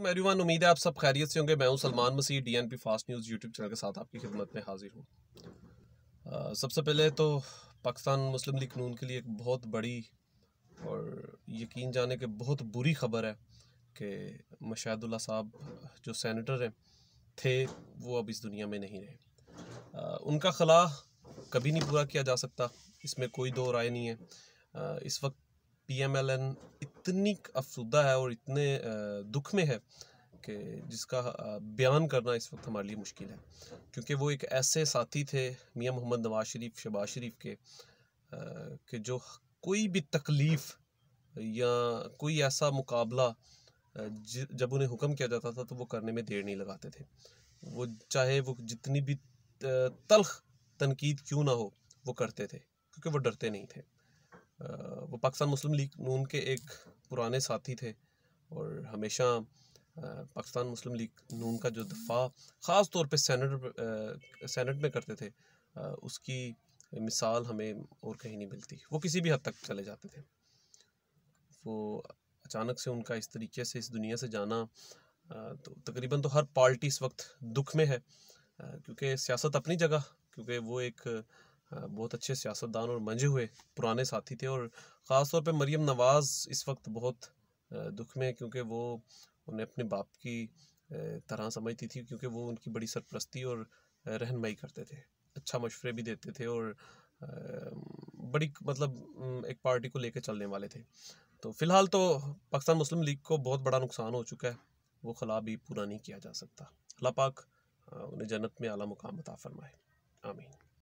everyone उम्मीद है आप सब खैरियत से होंगे मैं हूं Salman Masih DNP fast news YouTube channel के साथ आपकी खिदमत में हाजिर हूं सबसे पहले तो पाकिस्तान मुस्लिम लीग नून के लिए एक बहुत बड़ी और यकीन जाने के बहुत बुरी खबर है कि मशादुल्ला साहब जो सैनिटर हैं थे वो अब इस दुनिया में नहीं रहे आ, उनका खला कभी नहीं पूरा किया जा सकता इसमें कोई दो राय नहीं है आ, इस वक्त पीएमएलएन इतनी अफसुदा है और इतने दुख में है कि जिसका बयान करना इस वक्त हमारे लिए मुश्किल है क्योंकि वो एक ऐसे साथी थे मियाँ मोहम्मद नवाज शरीफ शहबाज शरीफ के कि जो कोई भी तकलीफ़ या कोई ऐसा मुकाबला जब उन्हें हुक्म किया जाता था तो वो करने में देर नहीं लगाते थे वो चाहे वो जितनी भी तलख तनकीद क्यों ना हो वो करते थे क्योंकि वो डरते नहीं थे वो पाकिस्तान मुस्लिम लीग नून के एक पुराने साथी थे और हमेशा पाकिस्तान मुस्लिम लीग नून का जो दफा ख़ास तौर पे सेनेट सेनेट में करते थे उसकी मिसाल हमें और कहीं नहीं मिलती वो किसी भी हद तक चले जाते थे वो अचानक से उनका इस तरीके से इस दुनिया से जाना तो तकरीबन तो हर पार्टी इस वक्त दुख में है क्योंकि सियासत अपनी जगह क्योंकि वो एक बहुत अच्छे सियासतदान और मंझे हुए पुराने साथी थे और ख़ास तौर पे मरीम नवाज़ इस वक्त बहुत दुख में है क्योंकि वो उन्हें अपने बाप की तरह समझती थी क्योंकि वो उनकी बड़ी सरप्रस्ती और रहनमई करते थे अच्छा मशवरे भी देते थे और बड़ी मतलब एक पार्टी को लेकर चलने वाले थे तो फ़िलहाल तो पाकिस्तान मुस्लिम लीग को बहुत बड़ा नुकसान हो चुका है वो खला भी पूरा नहीं किया जा सकता अल्लाह पाक उन्हें जन्नत में आला मुकाम अता फरमाए आमीन